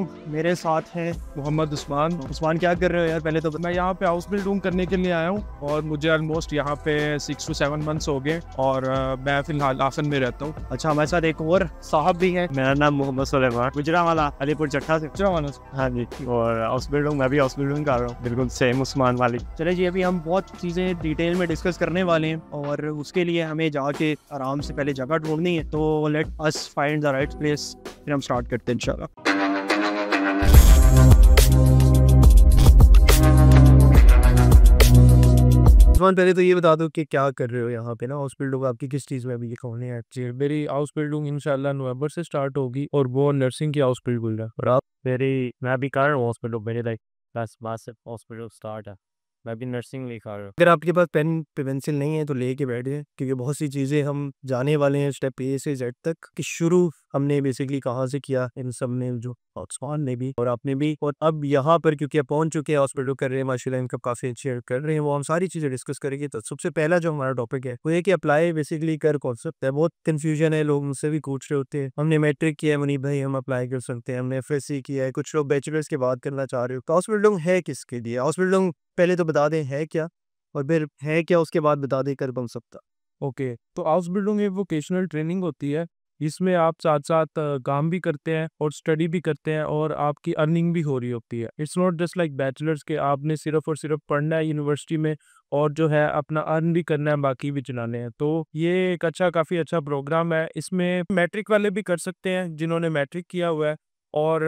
मेरे साथ हैं मोहम्मद उस्मान उस्मान क्या कर रहे हो यार पहले तो मैं यहाँ पे हाउस बिल्डिंग करने के लिए आया हूँ और मुझे ऑलमोस्ट यहाँ पे सिक्स टू सेवन मंथ्स हो गए और मैं फिलहाल आसन में रहता हूँ अच्छा हमारे साथ एक और साहब भी हैं मेरा नाम मोहम्मद सलेमान गुजरा वाला अलीपुर चट्टा से गुजरा वाला हाँ जी और हाउस बिल्डिंग मैं भी हाउस बिल्डिंग कर रहा हूँ बिल्कुल सेम उस्मान वाली चले जी अभी हम बहुत चीज़ें डिटेल में डिस्कस करने वाले हैं और उसके लिए हमें जाके आराम से पहले जगह ढूंढनी है तो let us find the right place फिर हम स्टार्ट करते हैं इंशाल्लाह आसमान पहले तो ये बता दो कि क्या कर रहे हो यहाँ पे ना हाउस बिल्डिंग आपकी किस चीज़ में अभी कौन है मेरी हाउस बिल्डिंग इनशाला नवंबर से स्टार्ट होगी और वो नर्सिंग की हाउस बिल्ड रहा है और आप मेरी मैं अभी कर रहा हूँ हॉस्पिटल मेरे लाइक बस बस हॉस्पिटल स्टार्ट है मैं भी नर्सिंग लिखा रहा हूँ अगर आपके पास पेन पेंसिल नहीं है तो लेके बैठे जाए क्योंकि बहुत सी चीज़ें हम जाने वाले हैं स्टेप ए से जेड तक कि शुरू हमने बेसिकली कहाँ से किया इन सब ने जो उस्मान ने भी और आपने भी और अब यहाँ पर क्योंकि आप पहुंच चुके हैं हॉस्पिटल कर रहे हैं माशा इनका काफ़ी अच्छे कर रहे हैं वो हम सारी चीज़ें डिस्कस करेंगे तो सबसे पहला जो हमारा टॉपिक है वो ये कि अप्लाई बेसिकली कर कॉन्सेप्ट है बहुत कन्फ्यूजन है लोग उनसे भी पूछ रहे होते हैं हमने मेट्रिक किया है मुनीब भाई हम अप्लाई कर सकते हैं हमने एफ किया है कुछ लोग बैचलर्स की बात करना चाह रहे हो हॉस्पिटल तो है किसके लिए हॉस्पिटल पहले तो बता दें है क्या और फिर है क्या उसके बाद बता दें कर सकता ओके तो हाउस बिल्डिंग एक वोकेशनल ट्रेनिंग होती है इसमें आप साथ साथ काम भी करते हैं और स्टडी भी करते हैं और आपकी अर्निंग भी हो रही होती है it's not just like bachelors के आपने सिर्फ और सिर्फ पढ़ना है यूनिवर्सिटी में और जो है अपना अर्न भी करना है बाकी भी चलाने हैं तो ये एक अच्छा काफ़ी अच्छा प्रोग्राम है इसमें मैट्रिक वाले भी कर सकते हैं जिन्होंने मैट्रिक किया हुआ है और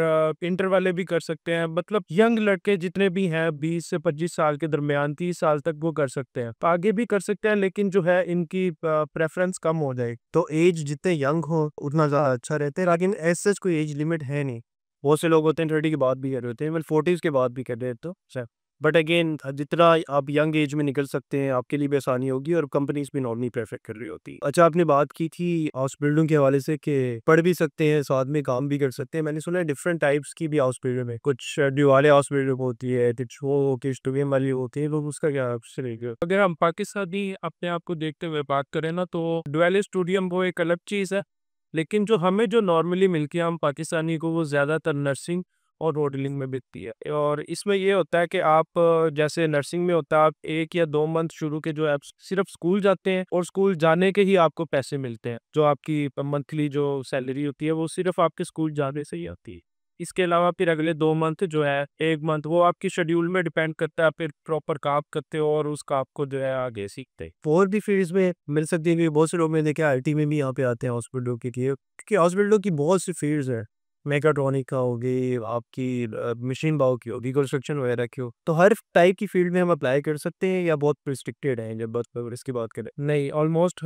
इंटर वाले भी कर सकते हैं मतलब यंग लड़के जितने भी हैं 20 से 25 साल के दरमियान तीस साल तक वो कर सकते हैं आगे भी कर सकते हैं लेकिन जो है इनकी प्रेफरेंस कम हो जाए तो एज जितने यंग हो उतना ज़्यादा अच्छा रहते हैं लेकिन ऐसे कोई एज लिमिट है नहीं बहुत से लोग होते हैं थर्टी के बाद भी कर रहे होते हैं मतलब फोर्टीज़ के बाद भी कर रहे तो सर बट अगेन जितना आप यंग एज में निकल सकते हैं आपके लिए भी आसानी होगी और कंपनीज भी नॉर्मली प्रेफर कर रही होती है अच्छा आपने बात की थी हाउस बिल्डिंग के हवाले से कि पढ़ भी सकते हैं साथ में काम भी कर सकते हैं मैंने सुना है डिफरेंट टाइप्स की भी हाउस बिल्डिंग है कुछ दिवाले हाउस बिल्डिंग होती है कुछ वो किस टूबीएम वाली होती है तो उसका क्या अगर हम पाकिस्तानी अपने आप को देखते हुए बात करें ना तो डुअल स्टूडियम वो एक अलग चीज़ है लेकिन जो हमें जो नॉर्मली मिलती है हम पाकिस्तानी को वो ज़्यादातर नर्सिंग और मॉडलिंग में बिकती है और इसमें ये होता है कि आप जैसे नर्सिंग में होता है आप एक या दो मंथ शुरू के जो आप सिर्फ स्कूल जाते हैं और स्कूल जाने के ही आपको पैसे मिलते हैं जो आपकी मंथली जो सैलरी होती है वो सिर्फ आपके स्कूल जाने से ही आती है इसके अलावा फिर अगले दो मंथ जो है एक मंथ वो आपकी शेड्यूल में डिपेंड करता है फिर प्रॉपर काम करते हो और उस काम को जो है आगे सीखते हैं और भी फील्ड्स में मिल सकती है बहुत से लोग मैंने देखा आई में भी यहाँ पे आते हैं हॉस्पिटलों के लिए क्योंकि हॉस्पिटलों की बहुत सी फील्ड्स है मेकाट्रॉनिक का होगी आपकी मशीन बाओ की होगी कंस्ट्रक्शन वगैरह की हो तो हर टाइप की फील्ड में हम अप्लाई कर सकते हैं या बहुत रिस्ट्रिक्टेड है जब इसकी बात करें नहीं ऑलमोस्ट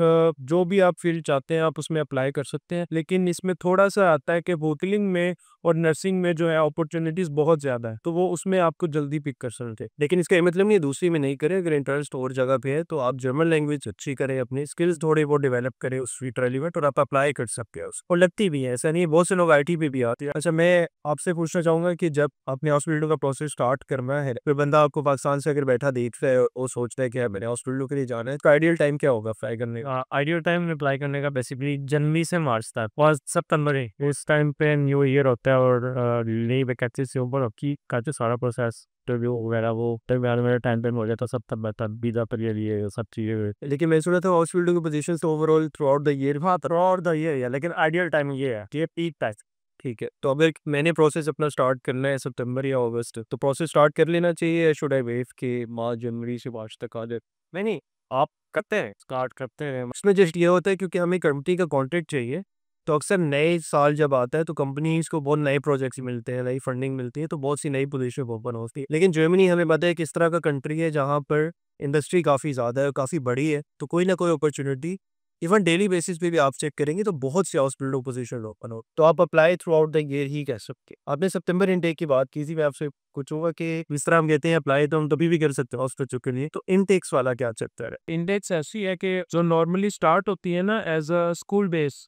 जो भी आप फील्ड चाहते हैं आप उसमें अप्लाई कर सकते हैं लेकिन इसमें थोड़ा सा आता है कि बोतलिंग में और नर्सिंग में जो है अपॉर्चुनिटीज बहुत ज्यादा है तो वो उसमें आपको जल्दी पिक कर सकते हैं लेकिन इसका मतलब नहीं दूसरी में नहीं करें अगर इंटरेस्ट और जगह पे है तो आप जर्मन लैंग्वेज अच्छी करें अपनी स्किल्स थोड़े बहुत डेवलप करें उस फीट रेलिवेंट और आप अप्लाई कर सकते हैं और लगती भी है ऐसा नहीं बहुत से लोग आई पे भी आते हैं अच्छा मैं आपसे पूछना चाहूंगा कि जब अपने हॉस्पिटल का प्रोसेस स्टार्ट करना है फिर बंदा आपको पाकिस्तान से अगर बैठा देख रहा है और सोचता है कि मैंने हॉस्पिटल के लिए जाना है तो आइडियल टाइम क्या होगा अप्लाई करने का आइडियल टाइम अप्लाई करने का बेसिकली जनवरी से मार्च तक और सितंबर उस टाइम पे न्यू ईयर होता है और ले बेकते से ऊपर रखी का जो सारा प्रोसेस इंटरव्यू वगैरह वो तब यार मेरा टाइम पेन हो गया था तो सब तब मैं तब वीजा पर ये लिए सब चीज़ें लेकिन मैं सुना था हाउस फील्ड की position overall throughout the year हाँ थ्रू आउट द ईयर है लेकिन आइडियल टाइम ये है ये पीक टाइम ठीक है तो अगर मैंने प्रोसेस अपना स्टार्ट करना है सितंबर या अगस्त तो प्रोसेस स्टार्ट कर लेना चाहिए या शुड आई वेट के मार्च जनवरी से मार्च तक आ जाए मैं नहीं आप करते हैं स्टार्ट करते हैं उसमें जस्ट ये होता है क्योंकि हमें कंपनी का कॉन्ट्रैक्ट चाहिए तो अक्सर नए साल जब आता है तो कंपनीज को बहुत नए प्रोजेक्ट्स मिलते हैं नई फंडिंग मिलती है तो बहुत सी नई पोजिशन ओपन होती है लेकिन जर्मनी हमें पता है किस तरह का कंट्री है जहाँ पर इंडस्ट्री काफ़ी ज़्यादा है काफ़ी बड़ी है तो कोई ना कोई अपॉर्चुनिटी इवन डेली बेसिस पे भी आप चेक करेंगे तो बहुत से हॉस्पिटलों पोजिशन ओपन हो तो आप apply throughout the year ही कह सकते हैं आपने सितंबर इनटेक की बात की थी मैं आपसे होगा कि जिस तरह हम कहते हैं अप्लाई तो हम तभी भी कर सकते हैं हॉस्पिटल चुके नहीं तो इनटेक्स वाला क्या चैप्टर है इनटेक्स ऐसी है कि जो नॉर्मली स्टार्ट होती है ना एज अ स्कूल बेस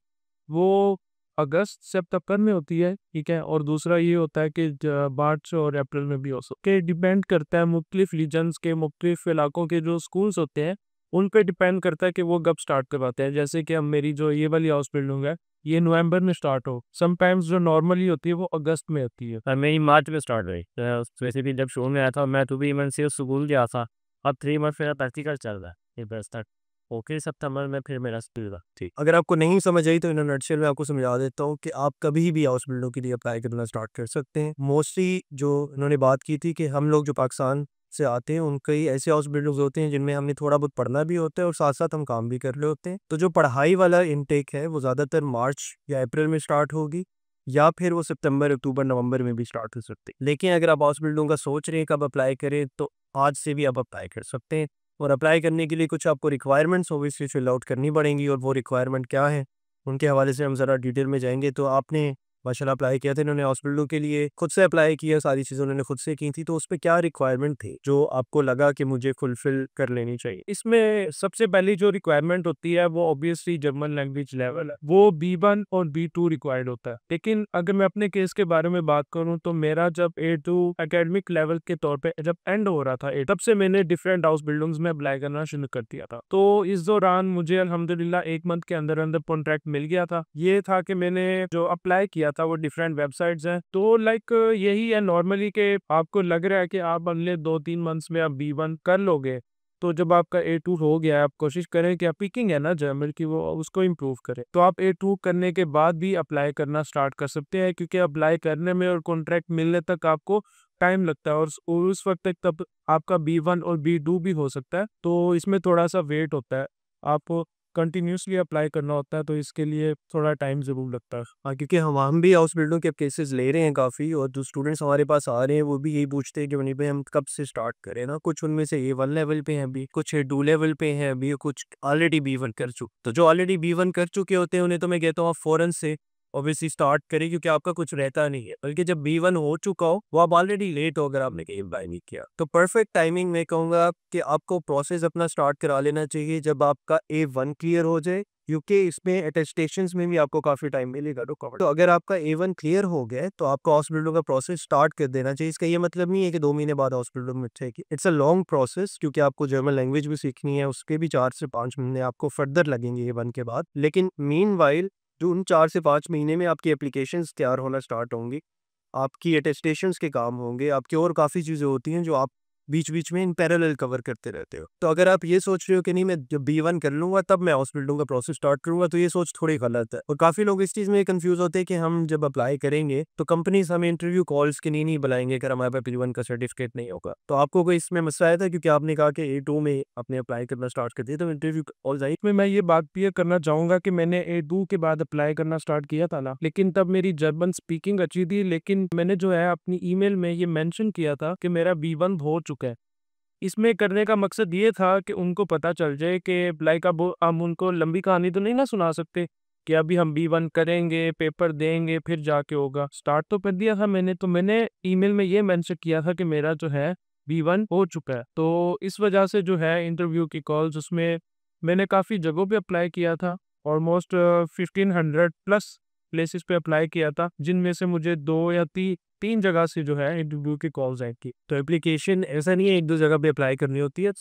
वो अगस्त सितंबर में होती है ठीक है और दूसरा ये होता है कि मार्च और अप्रैल में भी हो सकता है डिपेंड करता है मुख्तलिफ रीजन्स के मुख्तलिफ इलाकों के जो स्कूल्स होते हैं उन पर डिपेंड करता है कि वो कब स्टार्ट करवाते हैं जैसे कि हम मेरी जो ये वाली हाउस बिल्डिंग है ये नवंबर में स्टार्ट हो समाइम्स जो नॉर्मली होती है वो अगस्त में होती है हाँ, मेरी मार्च में स्टार्ट हुई तो वैसे भी जब शो में आया था मैं टू तो भी इवन से स्कूल गया था अब थ्री मंथ मेरा प्रैक्टिकल चल रहा है ओके सितंबर में फिर मेरा स्कूल ठीक अगर आपको नहीं समझ आई तो इन नटशेल में आपको समझा देता हूँ कि आप कभी भी हाउस बिल्डरों के लिए अप्लाई करना स्टार्ट कर सकते हैं मोस्टली जो इन्होंने बात की थी कि हम लोग जो पाकिस्तान से आते हैं उनके ही ऐसे हाउस बिल्डर्स होते हैं जिनमें हमने थोड़ा बहुत पढ़ना भी होता है और साथ साथ हम काम भी कर रहे होते हैं तो जो पढ़ाई वाला इनटेक है वो ज़्यादातर मार्च या अप्रैल में स्टार्ट होगी या फिर वो सितंबर अक्टूबर नवंबर में भी स्टार्ट हो सकते हैं लेकिन अगर आप हाउस बिल्डों का सोच रहे हैं कब अप्लाई करें तो आज से भी आप अप्लाई कर सकते हैं और अप्लाई करने के लिए कुछ आपको रिक्वायरमेंट्स ओबियसली फिल आउट करनी पड़ेंगी और वो रिक्वायरमेंट क्या है उनके हवाले से हम ज़रा डिटेल में जाएंगे तो आपने माशाला अप्लाई किया था इन्होंने हॉस्पिटलों के लिए खुद से अप्लाई किया सारी चीज़ें उन्होंने खुद से की थी तो उसपे क्या रिक्वायरमेंट थी जो आपको लगा कि मुझे फुलफिल कर लेनी चाहिए इसमें सबसे पहली जो रिक्वायरमेंट होती है वो ऑब्वियसली जर्मन लैंग्वेज लेवल है वो बी वन और बी टू रिक्वायर्ड होता है लेकिन अगर मैं अपने केस के बारे में बात करूँ तो मेरा जब ए टू अकेडमिक लेवल के तौर पर जब एंड हो रहा था तब से मैंने डिफरेंट हाउस बिल्डिंग्स में अप्लाई करना शुरू कर दिया था तो इस दौरान मुझे अलहमदुल्ला एक मंथ के अंदर अंदर कॉन्ट्रैक्ट मिल गया था ये था कि मैंने जो अप्लाई किया गया था वो डिफरेंट वेबसाइट्स हैं तो लाइक यही है नॉर्मली के आपको लग रहा है कि आप अगले दो तीन मंथ्स में आप बी वन कर लोगे तो जब आपका ए टू हो गया है आप कोशिश करें कि आप पिकिंग है ना जर्मन की वो उसको इम्प्रूव करें तो आप ए टू करने के बाद भी अप्लाई करना स्टार्ट कर सकते हैं क्योंकि अप्लाई करने में और कॉन्ट्रैक्ट मिलने तक आपको टाइम लगता है और उस वक्त तक तब आपका बी वन और बी टू भी हो सकता है तो इसमें थोड़ा सा वेट होता है आप कंटिन्यूसली अप्लाई करना होता है तो इसके लिए थोड़ा टाइम ज़रूर लगता है हाँ क्योंकि हम हम भी हाउस बिल्डिंग के अब केसेस ले रहे हैं काफ़ी और जो स्टूडेंट्स हमारे पास आ रहे हैं वो भी यही पूछते हैं कि वहीं भाई हम कब से स्टार्ट करें ना कुछ उनमें से ए वन लेवल पे हैं अभी कुछ टू लेवल पे हैं अभी कुछ ऑलरेडी बी वन कर चुके तो जो ऑलरेडी बी वन कर चुके होते हैं उन्हें तो मैं कहता हूँ आप फ़ौरन से ऑब्वियसली स्टार्ट करें क्योंकि आपका कुछ रहता नहीं है बल्कि जब बी वन हो चुका हो वो आप ऑलरेडी लेट हो अगर आपने गेम बाय नहीं किया तो परफेक्ट टाइमिंग में कहूंगा कि आपको प्रोसेस अपना स्टार्ट करा लेना चाहिए जब आपका ए वन क्लियर हो जाए क्योंकि इसमें अटेस्टेशन में भी आपको काफी टाइम मिलेगा तो तो अगर आपका ए वन क्लियर हो गया तो आपका हॉस्पिटलों का प्रोसेस स्टार्ट कर देना चाहिए इसका ये मतलब नहीं है कि दो महीने बाद हॉस्पिटल में जाएगी इट्स अ लॉन्ग प्रोसेस क्योंकि आपको जर्मन लैंग्वेज भी सीखनी है उसके भी चार से पांच महीने आपको फर्दर लगेंगे ए वन के बाद लेकिन मीन जून तो उन चार से पाँच महीने में आपकी एप्लीकेशन तैयार होना स्टार्ट होंगी आपकी अटेस्टेशन के काम होंगे आपकी और काफ़ी चीज़ें होती हैं जो आप बीच बीच में इन पैरेलल कवर करते रहते हो तो अगर आप ये सोच रहे हो कि नहीं मैं जब बी वन कर लूंगा तब मैं हाउस बिल्डिंग का प्रोसेस स्टार्ट करूंगा तो ये सोच थोड़ी गलत है और काफी लोग इस चीज में कंफ्यूज होते हैं कि हम जब अप्लाई करेंगे तो कंपनीज हमें इंटरव्यू कॉल्स के नहीं नहीं बुलाएंगे अगर हमारे पास बी का सर्टिफिकेट नहीं होगा तो आपको कोई इसमें मसला आया था क्योंकि आपने कहा कि ए टू में आपने अप्लाई करना स्टार्ट कर दिया तो इंटरव्यू कॉल आई में मैं ये बात क्लियर करना चाहूंगा कि मैंने ए टू के बाद अप्लाई करना स्टार्ट किया था ना लेकिन तब मेरी जर्मन स्पीकिंग अच्छी थी लेकिन मैंने जो है अपनी ई में ये मैंशन किया था कि मेरा बी हो चुका चुका है इसमें करने का मकसद ये था कि उनको पता चल जाए कि लाइक अब हम उनको लंबी कहानी तो नहीं ना सुना सकते कि अभी हम बी वन करेंगे पेपर देंगे फिर जाके होगा स्टार्ट तो कर दिया था मैंने तो मैंने ईमेल में ये मैंशन किया था कि मेरा जो है बी वन हो चुका है तो इस वजह से जो है इंटरव्यू की कॉल्स उसमें मैंने काफ़ी जगहों पे अप्लाई किया था almost fifteen hundred plus places पे अप्लाई किया था जिनमें से मुझे दो या तीन तीन जगह से जो है इंटरव्यू की कॉल्स आई थी तो एप्लीकेशन ऐसा नहीं है एक दो जगह पे अप्लाई करनी होती है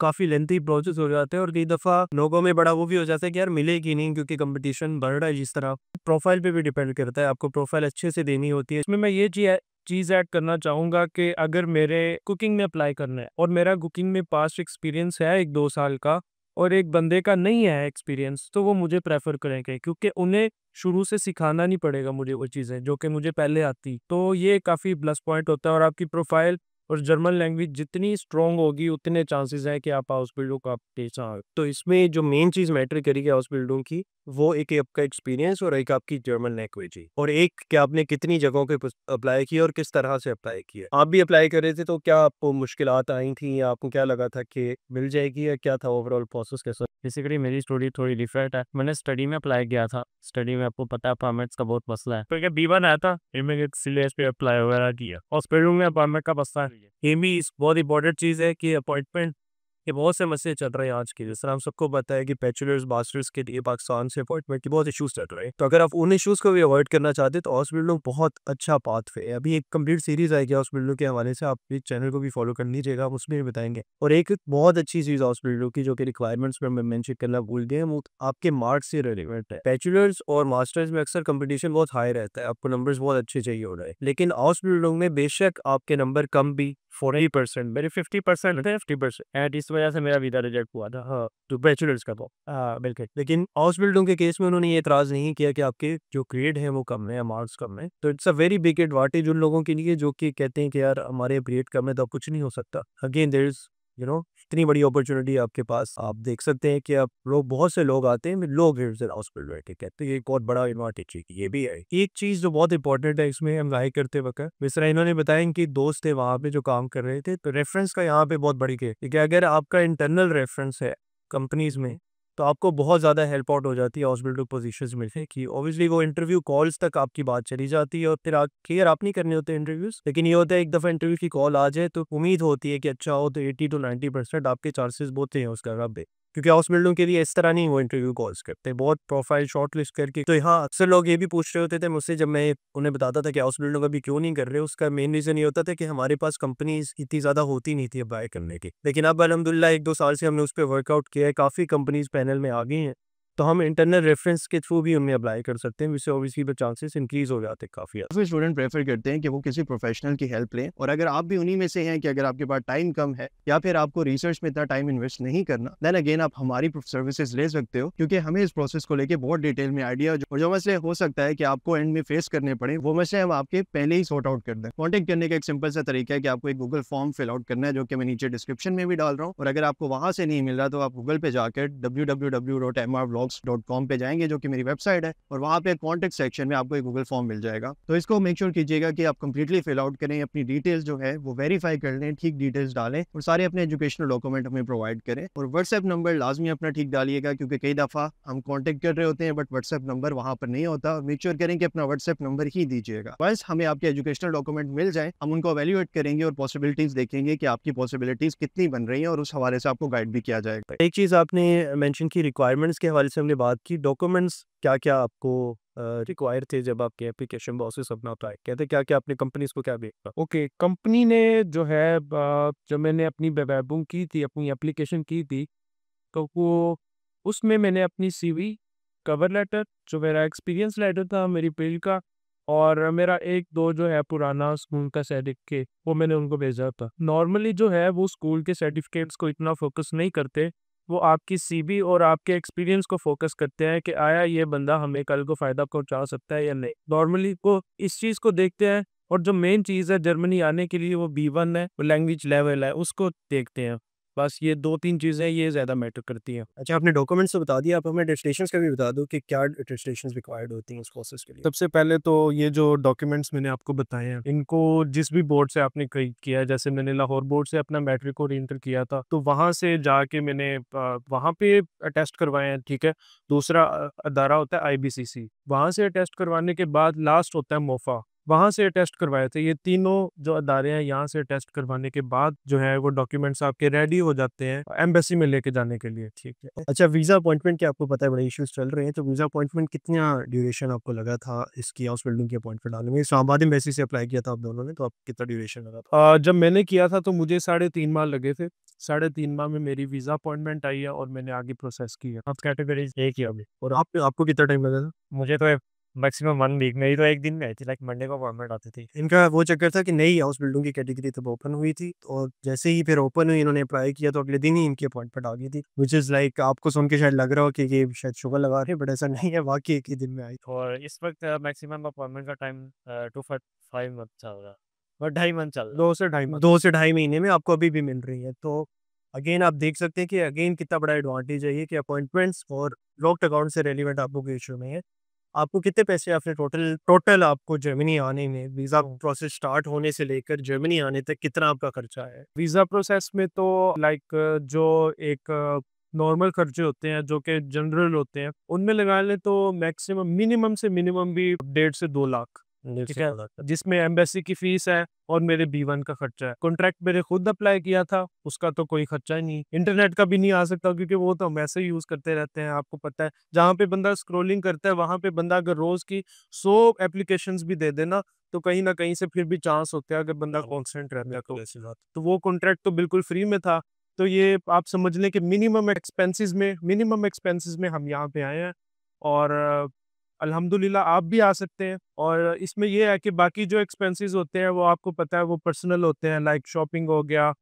काफी लेंथी प्रोसेस हो जाते हैं और कई दफा लोगों में बड़ा वो भी हो जाता है कि यार मिलेगी नहीं क्योंकि कंपटीशन बढ़ रहा है जिस तरह प्रोफाइल पे भी डिपेंड करता है आपको प्रोफाइल अच्छे से देनी होती है इसमें मैं ये चीज़ ऐड करना चाहूंगा कि अगर मेरे कुकिंग में अप्लाई करना है और मेरा कुकिंग में पास्ट एक्सपीरियंस है एक दो साल का और एक बंदे का नहीं है एक्सपीरियंस तो वो मुझे प्रेफर करेंगे क्योंकि उन्हें शुरू से सिखाना नहीं पड़ेगा मुझे वो चीज़ें जो कि मुझे पहले आती तो ये काफ़ी प्लस पॉइंट होता है और आपकी प्रोफाइल और जर्मन लैंग्वेज जितनी स्ट्रॉन्ग होगी उतने चांसेस हैं कि आप हाउस बिल्डों का आप पेशा तो इसमें जो मेन चीज मैटर करेगी हाउस बिल्डों की वो एक आपका एक्सपीरियंस और एक आपकी जर्मन लैंग्वेज ही और एक कि आपने कितनी जगहों पे अप्लाई किया और किस तरह से अप्लाई किया आप भी अप्लाई कर रहे थे तो क्या आपको मुश्किल आई थी आपको क्या लगा था कि मिल जाएगी या क्या था ओवरऑल प्रोसेस कैसा बेसिकली मेरी स्टोरी थोड़ी डिफरेंट है मैंने स्टडी में अप्लाई किया था स्टडी में आपको पता है अपार्टमेंट्स का बहुत मसला है बी वन आया था अप्लाई वगैरह किया हॉस्पिटल में अपार्टमेंट का मसला है ये भी बहुत इंपॉर्टेंट चीज़ है कि अपॉइंटमेंट ये बहुत से मसले चल रहे हैं आज के जिस तरह हम सबको पता है कि बैचलर्स मास्टर्स के लिए पाकिस्तान से अपॉइंटमेंट के बहुत इशूज चल रहे हैं तो अगर आप उन इशूज को भी अवॉइड करना चाहते तो हॉस्पिटलों बहुत अच्छा पाथ है अभी एक कम्प्लीट सीरीज आएगी हॉस्पिटलों के हवाले से आप इस चैनल को भी फॉलो कर लीजिएगा उसमें भी बताएंगे और एक बहुत अच्छी चीज हॉस्पिटलों की जो कि रिक्वायरमेंट्स में मैंशन करना भूल गए वो आपके मार्क्स से रिलेवेंट है बैचलर्स और मास्टर्स में अक्सर कम्पिटिशन बहुत हाई रहता है आपको नंबर बहुत अच्छे चाहिए हो रहे हैं लेकिन हॉस्पिटलों में बेशक आपके नंबर कम भी फोर्टी परसेंट मेरे फिफ्टी परसेंट थे फिफ्टी परसेंट एंड इस वजह से मेरा वीजा रिजेक्ट हुआ था हाँ तो बैचलर्स का था तो। हाँ, बिल्कुल लेकिन हाउस बिल्डों के केस में उन्होंने ये इतराज नहीं किया कि आपके जो ग्रेड है वो कम है मार्क्स कम है तो it's a very big advantage उन लोगों के लिए जो कि कहते हैं कि यार हमारे ग्रेड कम है तो कुछ नहीं हो सकता again there is you know इतनी बड़ी अपॉर्चुनिटी आपके पास आप देख सकते हैं कि आप लोग बहुत से लोग आते हैं लोग हॉस्पिटल बैठे कहते हैं तो ये एक और बड़ा एडवांटेज है ये भी है एक चीज जो बहुत इंपॉर्टेंट है इसमें हम लाइक करते वक्त मिश्रा इन्होंने बताया कि दोस्त थे वहाँ पे जो काम कर रहे थे तो रेफरेंस का यहाँ पे बहुत बड़ी है अगर आपका इंटरनल रेफरेंस है कंपनीज में तो आपको बहुत ज़्यादा हेल्प आउट हो जाती है हॉस्पिटल पोजीशंस में कि ऑब्वियसली वो इंटरव्यू कॉल्स तक आपकी बात चली जाती है और फिर आप क्लियर आप नहीं करने होते इंटरव्यूज लेकिन ये होता है एक दफ़ा इंटरव्यू की कॉल आ जाए तो उम्मीद होती है कि अच्छा हो तो एट्टी टू नाइन्टी परसेंट आपके चांसेस बोते हैं उसका रब क्योंकि हाउस बिल्डिंग के लिए इस तरह नहीं वो इंटरव्यू कॉल्स करते बहुत प्रोफाइल शॉर्ट लिस्ट करके तो यहाँ अक्सर लोग ये भी पूछ रहे होते थे मुझसे जब मैं उन्हें बताता था कि हाउस बिल्डिंग का भी क्यों नहीं कर रहे उसका मेन रीजन ये होता था कि हमारे पास कंपनीज इतनी ज्यादा होती नहीं थी बाय करने की लेकिन अब अलहमदुल्ला एक दो साल से हमने उस पर वर्कआउट किया है काफी कंपनीज पैनल में आ गई हैं तो हम इंटरनल रेफरेंस के थ्रू भी उनमें अप्लाई कर सकते हैं जिससे ऑब्वियसली चांसेस इंक्रीज हो जाते हैं काफ़ी स्टूडेंट प्रेफर करते हैं कि वो किसी प्रोफेशनल की हेल्प लें और अगर आप भी उन्हीं में से हैं कि अगर आपके पास टाइम कम है या फिर आपको रिसर्च में इतना टाइम इन्वेस्ट नहीं करना देन अगेन आप हमारी सर्विसेज ले सकते हो क्योंकि हमें इस प्रोसेस को लेकर बहुत डिटेल में आइडिया जो, जो मसले हो सकता है कि आपको एंड में फेस करने पड़े वो मसले हम आपके पहले ही सॉर्ट आउट कर दें कॉन्टेक्ट करने का एक सिंपल सा तरीका है कि आपको एक गूगल फॉर्म फिल आउट करना है जो कि मैं नीचे डिस्क्रिप्शन में भी डाल रहा हूँ और अगर आपको वहां से नहीं मिल रहा तो आप गूगल पे जाकर W W W dot M R blogs dot com पे जाएंगे जो कि मेरी वेबसाइट है और वहाँ पे कॉन्टेक्ट सेक्शन में आपको एक गूगल फॉर्म मिल जाएगा तो इसको मेक श्योर कीजिएगा कि आप कंप्लीटली फिल आउट करें अपनी डिटेल्स जो है वो वेरीफाई कर लें ठीक डिटेल्स डालें और सारे अपने एजुकेशनल डॉक्यूमेंट हमें प्रोवाइड करें और व्हाट्सएप नंबर लाजमी अपना ठीक डालिएगा क्योंकि कई दफ़ा हम कॉन्टेक्ट कर रहे होते हैं बट व्हाट्सएप नंबर वहाँ पर नहीं होता मेक श्योर करें कि अपना व्हाट्सएप नंबर ही दीजिएगा बस हमें आपके एजुकेशनल डॉक्यूमेंट मिल जाए हम उनको अवेल्यूएट करेंगे और पॉसिबिलिटीज देखेंगे कि आपकी पॉसिबिलिटीज कितनी बन रही है और उस हवाले से आपको गाइड भी किया जाएगा एक चीज आपने मैंशन की रिक्वायरमेंट्स के हवाले जैसे हमने बात की डॉक्यूमेंट्स क्या क्या आपको रिक्वायर थे जब आपके एप्लीकेशन प्रोसेस अपना होता है कहते क्या क्या अपने कंपनीज को क्या देखा ओके कंपनी ने जो है जब मैंने अपनी वेबुंग की थी अपनी एप्लीकेशन की थी तो वो उसमें मैंने अपनी सीवी कवर लेटर जो मेरा एक्सपीरियंस लेटर था मेरी फील्ड का और मेरा एक दो जो है पुराना स्कूल का सर्टिफिकेट वो मैंने उनको भेजा था नॉर्मली जो है वो स्कूल के सर्टिफिकेट्स को इतना फोकस नहीं करते वो आपकी सीबी और आपके एक्सपीरियंस को फोकस करते हैं कि आया ये बंदा हमें कल को फ़ायदा पहुंचा सकता है या नहीं नॉर्मली वो इस चीज़ को देखते हैं और जो मेन चीज़ है जर्मनी आने के लिए वो बी वन है वो लैंग्वेज लेवल है उसको देखते हैं बस ये दो तीन चीज़ें ये ज़्यादा मैटर करती हैं अच्छा आपने डॉक्यूमेंट्स तो बता दिया आप हमें रजिस्ट्रेशन का भी बता दो कि क्या रजिस्ट्रेशन रिक्वायर्ड होती हैं उस प्रोसेस के लिए सबसे पहले तो ये जो डॉक्यूमेंट्स मैंने आपको बताए हैं इनको जिस भी बोर्ड से आपने किया जैसे मैंने लाहौर बोर्ड से अपना मैट्रिक और इंटर किया था तो वहाँ से जाके मैंने वहाँ पे अटेस्ट करवाए हैं ठीक है दूसरा अदारा होता है आई बी सी सी वहाँ से अटेस्ट करवाने के बाद लास्ट होता है मोफा वहाँ से टेस्ट करवाए थे ये तीनों जो अदारे हैं यहाँ से टेस्ट करवाने के बाद जो है वो डॉक्यूमेंट्स आपके रेडी हो जाते हैं एम्बेसी में लेके जाने के लिए ठीक है अच्छा वीज़ा अपॉइंटमेंट के आपको पता है बड़े इश्यूज चल रहे हैं तो वीज़ा अपॉइंटमेंट कितना ड्यूरेशन आपको लगा था इसकी हाउस बिल्डिंग की अपॉइंटमेंट आने में इस्लाबाद एम्बेसी से अप्लाई किया था आप दोनों ने तो आप कितना ड्यूरेशन लगा था आ, जब मैंने किया था तो मुझे साढ़े तीन माह लगे थे साढ़े तीन माह में मेरी वीज़ा अपॉइंटमेंट आई है और मैंने आगे प्रोसेस की है आप कैटेगरी एक ही अभी और आप आपको कितना टाइम लगा था मुझे तो मैक्सिमम वन वीक मेरी तो एक दिन में आई थी लाइक मंडे को अपॉइंटमेंट आती थी इनका वो चक्कर था कि नई हाउस बिल्डिंग की कैटेगरी तब ओपन हुई थी और जैसे ही फिर ओपन हुई इन्होंने अप्लाई किया तो अगले दिन ही इनकी अपॉइंटमेंट आ गई थी विच इज़ लाइक आपको सुन के शायद लग रहा हो कि ये शायद शुगर लगा रहे बट ऐसा नहीं है वाकई एक ही दिन में आई और इस वक्त मैक्सिमम अपॉइंटमेंट का टाइम टू फाइव मंथ चल रहा बट ढाई मंथ चल दो से ढाई दो से ढाई महीने में आपको अभी भी मिल रही है तो अगेन आप देख सकते हैं कि अगेन कितना बड़ा एडवांटेज है ये कि अपॉइंटमेंट्स और लॉक्ड अकाउंट से रेलिवेंट आपको इशू नहीं है आपको कितने पैसे आपने टोटल टोटल आपको जर्मनी आने में वीजा प्रोसेस स्टार्ट होने से लेकर जर्मनी आने तक कितना आपका खर्चा है वीजा प्रोसेस में तो लाइक जो एक नॉर्मल खर्चे होते हैं जो कि जनरल होते हैं उनमें लगा लें तो मैक्सिमम मिनिमम से मिनिमम भी डेढ़ से दो लाख ठीक है जिसमें एम्बेसी की फीस है और मेरे बी वन का खर्चा है कॉन्ट्रैक्ट मेरे खुद अप्लाई किया था उसका तो कोई खर्चा ही नहीं इंटरनेट का भी नहीं आ सकता क्योंकि वो तो हम ऐसे यूज करते रहते हैं आपको पता है जहाँ पे बंदा स्क्रोलिंग करता है वहां पे बंदा अगर रोज की सो एप्लीकेशन भी दे देना तो कहीं ना कहीं से फिर भी चांस होते हैं अगर बंदा हाँ, कॉन्सेंट रहता है तो, तो वो कॉन्ट्रैक्ट तो बिल्कुल फ्री में था तो ये आप समझ लें कि मिनिमम एक्सपेंसिस में मिनिमम एक्सपेंसिस में हम यहाँ पे आए हैं और अल्हम्दुलिल्लाह आप भी आ सकते हैं और इसमें यह है कि बाकी जो एक्सपेंसेस होते हैं वो आपको पता है वो पर्सनल होते हैं लाइक शॉपिंग हो गया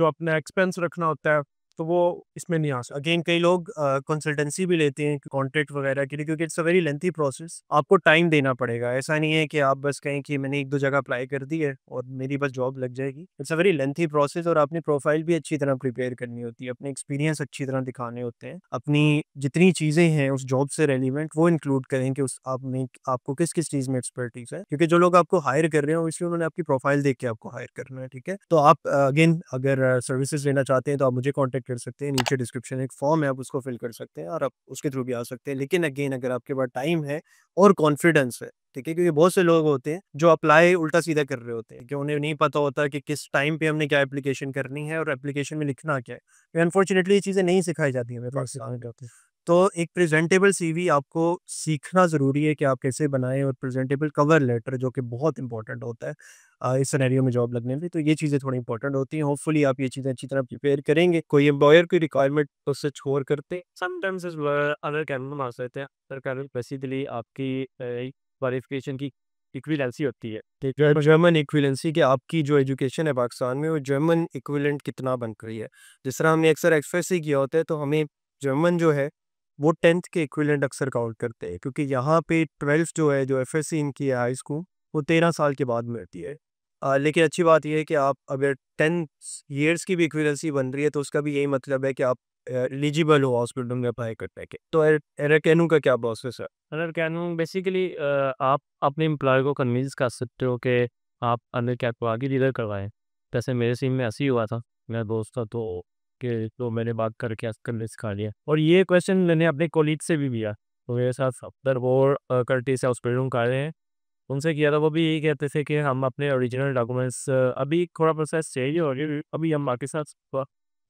जो अपना एक्सपेंस रखना होता है तो वो इसमें नहीं आ सकता अगेन कई लोग कंसल्टेंसी भी लेते हैं कॉन्ट्रैक्ट वगैरह के लिए क्योंकि it's a very lengthy process आपको टाइम देना पड़ेगा ऐसा नहीं है कि आप बस कहें कि मैंने एक दो जगह अप्लाई कर दी है और मेरी बस जॉब लग जाएगी it's a very lengthy process और अपनी प्रोफाइल भी अच्छी तरह प्रिपेयर करनी होती है अपने एक्सपीरियंस अच्छी तरह दिखाने होते हैं अपनी जितनी चीज़ें हैं उस जॉब से रेलिवेंट वो इंक्लूड करें कि उस आप में आपको किस किस चीज़ में एक्सपर्टीज है क्योंकि जो लोग आपको हायर कर रहे हैं इसलिए उन्होंने आपकी प्रोफाइल देख के आपको हायर करना है ठीक है तो आप अगेन अगर सर्विसेज लेना चाहते हैं तो आप मुझे कॉन्टेक्ट कर सकते हैं नीचे डिस्क्रिप्शन एक फॉर्म है आप उसको फिल कर सकते हैं और आप उसके थ्रू भी आ सकते हैं लेकिन अगेन अगर आपके पास टाइम है और कॉन्फिडेंस है ठीक है क्योंकि बहुत से लोग होते हैं जो अप्लाई उल्टा सीधा कर रहे होते हैं कि उन्हें नहीं पता होता कि किस टाइम पे हमने क्या एप्लीकेशन करनी है और एप्लीकेशन में लिखना क्या है अनफॉर्चुनेटली तो ये चीज़ें नहीं सिखाई जाती हमें पाकिस्तान में तो एक प्रेजेंटेबल सीवी आपको सीखना ज़रूरी है कि आप कैसे बनाएं और प्रेजेंटेबल कवर लेटर जो कि बहुत इंपॉर्टेंट होता है इस सिनेरियो में जॉब लगने में तो ये चीज़ें थोड़ी इंपॉर्टेंट होती हैं होपफुली आप ये चीज़ें अच्छी तरह प्रिपेयर करेंगे कोई एम्प्लॉयर की रिक्वायरमेंट उससे छोर करते समटाइम्स अदर कैनल आ सकते हैं अदर कैनल बेसिकली आपकी क्वालिफिकेशन की इक्विलेंसी होती है जर्मन इक्विलेंसी के आपकी जो एजुकेशन है पाकिस्तान में वो जर्मन इक्विलेंट कितना बन रही है जिस तरह हमने अक्सर एक्सप्रेस ही किया होता है तो हमें जर्मन जो है वो टेंथ के इक्विलेंट अक्सर काउंट करते हैं क्योंकि यहाँ पे ट्वेल्थ जो है जो एफ एस सी इनकी है हाई स्कूल वो तेरह साल के बाद मिलती है आ, लेकिन अच्छी बात यह है कि आप अगर टेन ईयर्स की भी इक्विलेंसी बन रही है तो उसका भी यही मतलब है कि आप एलिजिबल हो हॉस्पिटल में अप्लाई करने के तो एरकेनू का क्या प्रोसेस है अनर कैनू बेसिकली आप अपने एम्प्लॉय को कन्विंस कर सकते हो कि आप अंडर कैप को आगे डीलर करवाएं जैसे मेरे सीन में ऐसे ही हुआ था मेरा दोस्त था तो के तो मैंने बात करके आज कल सिखा लिया और ये क्वेश्चन मैंने अपने कॉलेज से भी लिया तो मेरे साथ सफदर बोर करटीस हॉस्पिटल में रहे हैं उनसे किया था वो भी यही कहते थे कि हम अपने ओरिजिनल डॉक्यूमेंट्स अभी थोड़ा प्रोसेस चेंज हो रही अभी हम बाकी साथ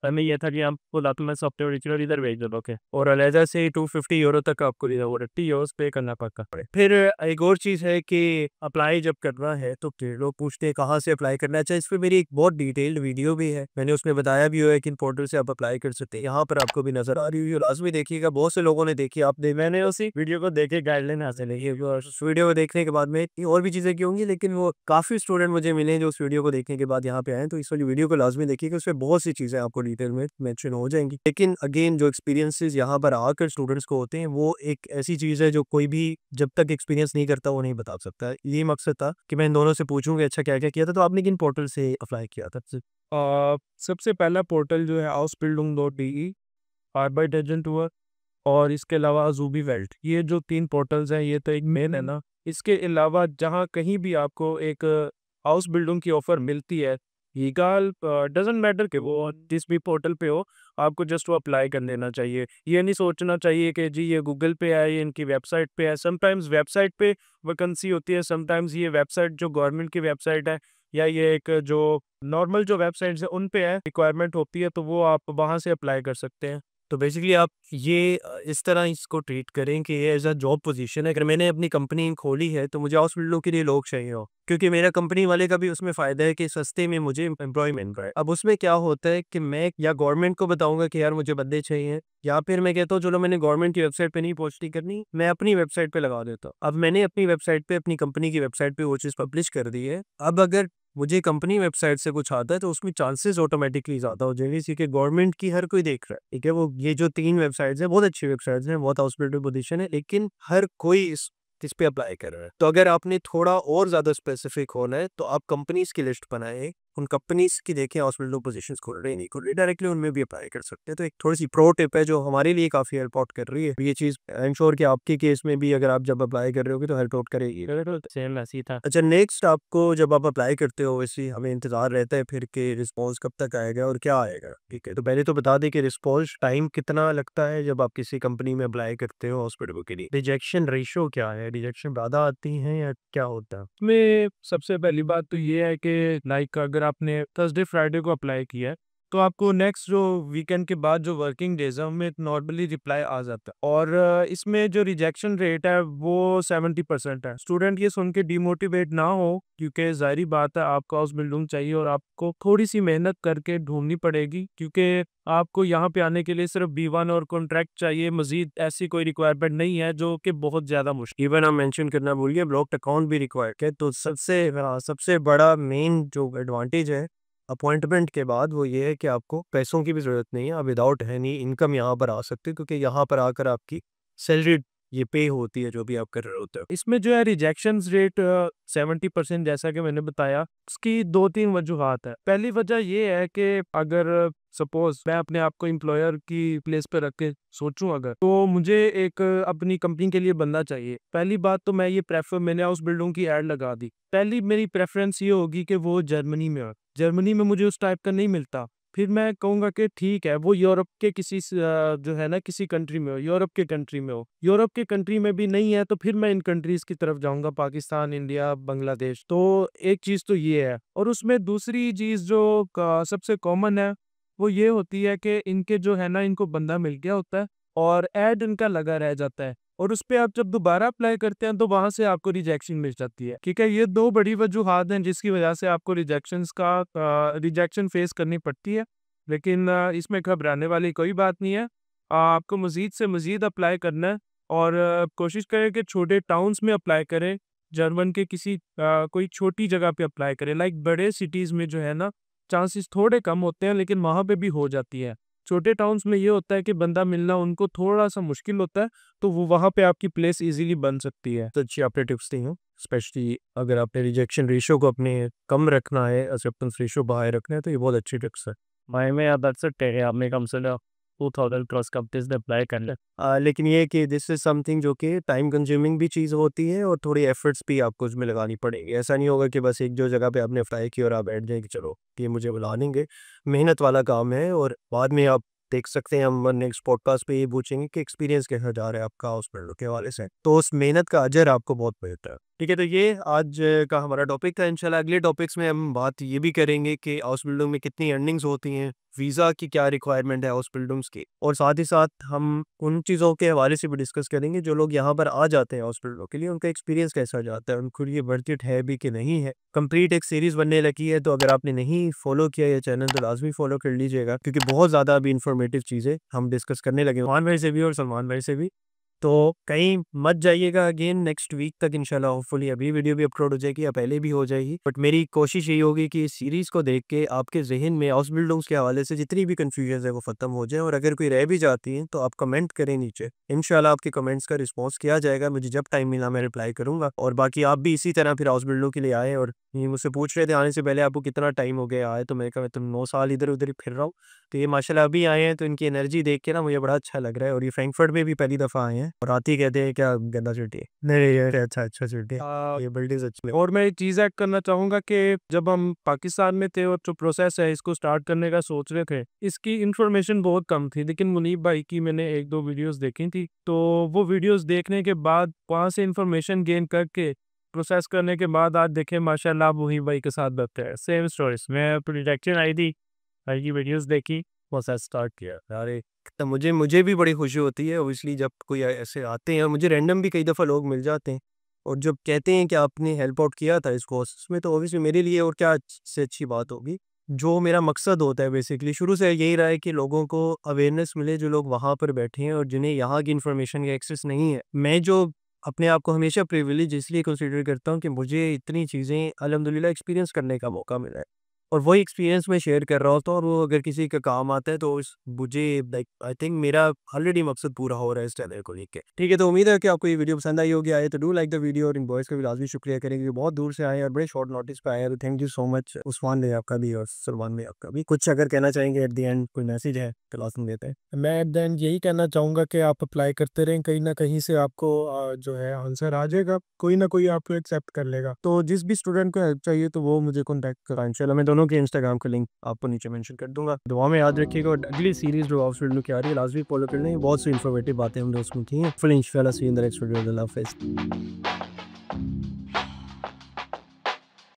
हमें यह था कि आपको लातू में सॉफ्ट ओरिजिनल इधर भेज दो ओके और अलहजा से टू फिफ्टी यूरो तक आपको इधर वो पे करना पड़ता है फिर एक और चीज़ है कि अप्लाई जब करना है तो फिर लोग पूछते हैं कहाँ से अप्लाई करना चाहिए अच्छा, इस पर मेरी एक बहुत डिटेल्ड वीडियो भी है मैंने उसमें बताया भी हुआ है कि इन पोर्टल से आप अप्लाई कर सकते हैं यहाँ पर आपको भी नजर आ रही है लाजमी देखिएगा बहुत से लोगों ने देखी आप मैंने उसी वीडियो को देखे गाइडलाइन हासिल है उस वीडियो को देखने के बाद में और भी चीज़ें की होंगी लेकिन वो काफ़ी स्टूडेंट मुझे मिले जो उस वीडियो को देखने के बाद यहाँ पे आए तो इस वाली वीडियो को लाजमी देखिएगा उसमें बहुत सी चीज़ें आपको डिटेल में मैंशन हो जाएंगी लेकिन अगेन जो एक्सपीरियंसिस यहाँ पर आकर स्टूडेंट्स को होते हैं वो एक ऐसी चीज़ है जो कोई भी जब तक एक्सपीरियंस नहीं करता वो नहीं बता सकता ये मकसद था कि मैं इन दोनों से पूछूँ कि अच्छा क्या क्या किया था तो आपने किन पोर्टल से अप्लाई किया था uh, सबसे पहला पोर्टल जो है Ausbildung dot D E arbeit agent हुआ और इसके अलावा जूबी वेल्ट ये जो तीन पोर्टल्स हैं ये तो एक मेन है हम्म। ना इसके अलावा जहाँ कहीं भी आपको एक हाउस बिल्डिंग की ऑफ़र मिलती है ई डजेंट मैटर कि वो जिस भी पोर्टल पे हो आपको जस्ट वो अप्लाई कर लेना चाहिए ये नहीं सोचना चाहिए कि जी ये गूगल पे है ये इनकी वेबसाइट पे है समटाइम्स वेबसाइट पे वैकेंसी होती है समटाइम्स ये वेबसाइट जो गवर्नमेंट की वेबसाइट है या ये एक जो नॉर्मल जो वेबसाइट्स है उन पे है रिक्वायरमेंट होती है तो वो आप वहाँ से अप्लाई कर सकते हैं तो बेसिकली आप ये इस तरह इसको ट्रीट करें कि ये एज अ जॉब पोजीशन है अगर मैंने अपनी कंपनी खोली है तो मुझे हॉस्पिटलों के लिए लोग चाहिए हो क्योंकि मेरा कंपनी वाले का भी उसमें फायदा है कि सस्ते में मुझे एम्प्लॉयमेंट पाए अब उसमें क्या होता है कि मैं या गवर्नमेंट को बताऊंगा कि यार मुझे बंदे चाहिए या फिर मैं कहता हूँ चलो मैंने गवर्नमेंट की वेबसाइट पर नहीं पोस्टिंग करनी मैं अपनी वेबसाइट पर लगा देता हूँ अब मैंने अपनी वेबसाइट पर अपनी कंपनी की वेबसाइट पर वो चीज़ पब्लिश कर दी है अब अगर मुझे कंपनी वेबसाइट से कुछ आता है तो उसमें चांसेस ऑटोमेटिकली ज़्यादा हो जाएंगे इसी के गवर्नमेंट की हर कोई देख रहा है ठीक है वो ये जो तीन वेबसाइट्स हैं बहुत अच्छी वेबसाइट्स हैं बहुत हॉस्पिटल पोजिशन है लेकिन हर कोई इस इस पे अप्लाई कर रहा है तो अगर आपने थोड़ा और ज़्यादा स्पेसिफिक होना है तो आप कंपनीज की लिस्ट बनाए उन कंपनीज की देखें हॉस्पिटल पोजिशन खोल रही नहीं खोल रही डायरेक्टली उनमें भी अप्लाई कर सकते हैं तो एक थोड़ी सी प्रो टिप है जो हमारे लिए काफ़ी हेल्प आउट कर रही है ये चीज़ आई एम श्योर कि आपके केस में भी अगर आप जब अप्लाई कर रहे हो तो हेल्प आउट करेगी सेम ऐसी था अच्छा नेक्स्ट आपको जब आप अप्लाई करते हो वैसे हमें इंतजार रहता है फिर के रिस्पॉन्स कब तक आएगा और क्या आएगा ठीक है तो पहले तो बता दें कि रिस्पॉन्स टाइम कितना लगता है जब आप किसी कंपनी में अप्लाई करते हो हॉस्पिटल के लिए रिजेक्शन रेशो क्या है रिजेक्शन ज़्यादा आती है या क्या होता है सबसे पहली बात तो ये है कि लाइक अगर आपने थर्सडे फ्राइडे को अप्लाई किया है तो आपको नेक्स्ट जो वीकेंड के बाद जो वर्किंग डेज है उनमें नॉर्मली रिप्लाई आ जाता है और इसमें जो रिजेक्शन रेट है वो सेवेंटी परसेंट है स्टूडेंट ये सुन के डिमोटिवेट ना हो क्योंकि जाहरी बात है आपका हाउस बिल्डिंग चाहिए और आपको थोड़ी सी मेहनत करके ढूंढनी पड़ेगी क्योंकि आपको यहाँ पे आने के लिए सिर्फ बी वन और कॉन्ट्रैक्ट चाहिए मजीद ऐसी कोई रिक्वायरमेंट नहीं है जो कि बहुत ज्यादा मुश्किल इवन हम मेंशन करना भूलिए ब्लॉक अकाउंट भी रिक्वायर्ड है तो सबसे सबसे बड़ा मेन जो एडवांटेज है अपॉइंटमेंट के बाद वो ये है कि आपको पैसों की भी ज़रूरत नहीं है आप विदाउट एनी इनकम यहाँ पर आ सकते हो क्योंकि यहाँ पर आकर आपकी सैलरी ये पे होती है जो भी आप कर रहे होते हो इसमें जो है रिजेक्शन रेट सेवेंटी परसेंट जैसा कि मैंने बताया उसकी दो तीन वजूहत है पहली वजह ये है कि अगर सपोज मैं अपने आप को एम्प्लॉयर की प्लेस पर रख के सोचूं अगर तो मुझे एक अपनी कंपनी के लिए बंदा चाहिए पहली बात तो मैं ये प्रेफर मैंने उस बिल्डिंग की एड लगा दी पहली मेरी प्रेफरेंस ये होगी कि वो जर्मनी में हो जर्मनी में मुझे उस टाइप का नहीं मिलता फिर मैं कहूँगा कि ठीक है वो यूरोप के किसी जो है ना किसी कंट्री में हो यूरोप के कंट्री में हो यूरोप के कंट्री में भी नहीं है तो फिर मैं इन कंट्रीज की तरफ जाऊँगा पाकिस्तान इंडिया बांग्लादेश तो एक चीज़ तो ये है और उसमें दूसरी चीज़ जो सबसे कॉमन है वो ये होती है कि इनके जो है ना इनको बंदा मिल गया होता है और एड इनका लगा रह जाता है और उस पर आप जब दोबारा अप्लाई करते हैं तो वहाँ से आपको रिजेक्शन मिल जाती है ठीक है ये दो बड़ी वजूहत हैं जिसकी वजह से आपको रिजेक्शन का रिजेक्शन फेस करनी पड़ती है लेकिन इसमें घबराने वाली कोई बात नहीं है आपको मज़ीद से मज़ीद अप्लाई करना है और कोशिश करें कि छोटे टाउन्स में अप्लाई करें जर्मन के किसी आ, कोई छोटी जगह पे अप्लाई करें लाइक बड़े सिटीज़ में जो है ना चांसेस थोड़े कम होते हैं लेकिन वहाँ पे भी हो जाती है छोटे टाउन्स में ये होता है कि बंदा मिलना उनको थोड़ा सा मुश्किल होता है तो वो वहाँ पे आपकी प्लेस इजीली बन सकती है तो अच्छी आपने टिप्स दी हूँ स्पेशली अगर आपने रिजेक्शन रेशो को अपने कम रखना है एक्सेप्टेंस रेशो बाहर रखना है तो ये बहुत अच्छी टिप्स है भाई में दैट्स आपने कम से टू थाउजेंड क्रॉस कंपनीज ने अप्लाई कर लिया लेकिन ये कि दिस इज समथिंग जो कि टाइम कंज्यूमिंग भी चीज़ होती है और थोड़ी एफर्ट्स भी आपको उसमें लगानी पड़ेगी ऐसा नहीं होगा कि बस एक जो जगह पे आपने अप्लाई की और आप बैठ जाए कि चलो ये मुझे बुला लेंगे मेहनत वाला काम है और बाद में आप देख सकते हैं हम नेक्स्ट पॉडकास्ट पे ये पूछेंगे कि एक्सपीरियंस कैसा जा रहा है आपका हॉस्पिटल के हवाले से तो उस मेहनत का अजर आपको बहुत मिलता है ठीक है तो ये आज का हमारा टॉपिक था इंशाल्लाह अगले टॉपिक्स में हम बात ये भी करेंगे कि हाउस बिल्डिंग में कितनी अर्निंग्स होती हैं वीज़ा की क्या रिक्वायरमेंट है हाउस बिल्डिंग्स की और साथ ही साथ हम उन चीज़ों के हवाले से भी डिस्कस करेंगे जो लोग यहाँ पर आ जाते हैं हाउस बिल्डिंग के लिए उनका एक्सपीरियंस कैसा जाता है उनको ये वर्थ इट है भी कि नहीं है कम्प्लीट एक सीरीज़ बनने लगी है तो अगर आपने नहीं फॉलो किया ये चैनल तो लाजमी फॉलो कर लीजिएगा क्योंकि बहुत ज़्यादा अभी इन्फॉर्मेटिव चीज़ें हम डिस्कस करने लगे मान भाई से भी और सलमान भाई से भी तो कहीं मत जाइएगा अगेन नेक्स्ट वीक तक इनशाला होपफुली अभी वीडियो भी अपलोड हो जाएगी या पहले भी हो जाएगी बट मेरी कोशिश यही होगी कि इस सीरीज़ को देख के आपके जहन में हाउस बिल्डिंग्स के हवाले से जितनी भी कन्फ्यूजन है वो ख़त्म हो जाए और अगर कोई रह भी जाती है तो आप कमेंट करें नीचे इनशाला आपके कमेंट्स का रिस्पॉन्स किया जाएगा मुझे जब टाइम मिला मैं रिप्लाई करूंगा और बाकी आप भी इसी तरह फिर हाउस बिल्डों के लिए आए और मुझसे पूछ रहे थे आने से पहले आपको कितना टाइम हो गया आए तो मैंने कहा मैं तो नौ साल इधर उधर ही फिर रहा हूँ तो ये माशाल्लाह अभी आए हैं तो इनकी एनर्जी देख के ना मुझे बड़ा अच्छा लग रहा है और ये फ्रैंकफर्ट में भी पहली दफ़ा आए हैं और आती कहते हैं क्या गंदा छुट्टी है नहीं अच्छा अच्छा छुट्टी हाँ। ये बिल्डिंग अच्छी और मैं एक चीज़ ऐड करना चाहूँगा कि जब हम पाकिस्तान में थे और जो प्रोसेस है इसको स्टार्ट करने का सोच रहे थे इसकी इन्फॉर्मेशन बहुत कम थी लेकिन मुनीब भाई की मैंने एक दो वीडियोज़ देखी थी तो वो वीडियोज़ देखने के बाद वहाँ से इन्फॉर्मेशन गेन करके प्रोसेस करने के बाद आज देखें माशाल्लाह वही भाई के साथ बैठते हैं सेम स्टोरीज मैं प्रोडक्शन आई थी भाई की वीडियोस देखी प्रोसेस स्टार्ट किया अरे तो मुझे मुझे भी बड़ी खुशी होती है ओबियसली जब कोई ऐसे आते हैं मुझे रैंडम भी कई दफ़ा लोग मिल जाते हैं और जब कहते हैं कि आपने हेल्प आउट किया था इस कोर्स में तो ओबियसली मेरे लिए और क्या से अच्छी बात होगी जो मेरा मकसद होता है बेसिकली शुरू से यही रहा है कि लोगों को अवेयरनेस मिले जो लोग वहाँ पर बैठे हैं और जिन्हें यहाँ की इन्फॉर्मेशन का एक्सेस नहीं है मैं जो अपने आप को हमेशा प्रिविलेज इसलिए कंसिडर करता हूँ कि मुझे इतनी चीज़ें अलहमदिल्ला एक्सपीरियंस करने का मौका मिला है और वही एक्सपीरियंस मैं शेयर कर रहा होता हूँ तो और वो अगर किसी का काम आता है तो मुझे लाइक आई थिंक मेरा ऑलरेडी मकसद पूरा हो रहा है इस चैनल को लेकर ठीक है तो उम्मीद है कि आपको ये वीडियो पसंद आई होगी आए तो डू लाइक द वीडियो और इन बॉयज़ का भी लाजमी शुक्रिया करेंगे क्योंकि बहुत दूर से आए और बड़े शॉर्ट नोटिस पर आए तो thank you so much Usman भाई आपका भी और सलमान भाई आपका भी कुछ अगर कहना चाहेंगे एट दी एंड कोई मैसेज है तो लास्ट में देते हैं मैं एट द एंड यही कहना चाहूँगा कि आप अप्लाई करते रहें कहीं ना कहीं से आपको जो है आंसर आ जाएगा कोई ना कोई आपको एक्सेप्ट कर लेगा तो जिस भी स्टूडेंट को हेल्प चाहिए तो वो मुझे कॉन्टैक्ट करा इन शाला मैं दोनों दोनों के इंस्टाग्राम का लिंक आपको नीचे मेंशन कर दूंगा दुआ में याद रखिएगा और अगली सीरीज जो ऑफ वीडियो की आ रही है लाजमी फॉलो कर लें बहुत सी इन्फॉर्मेटिव बातें हम दोस्तों की हैं फिर in see in the next video अल्लाह हाफिज़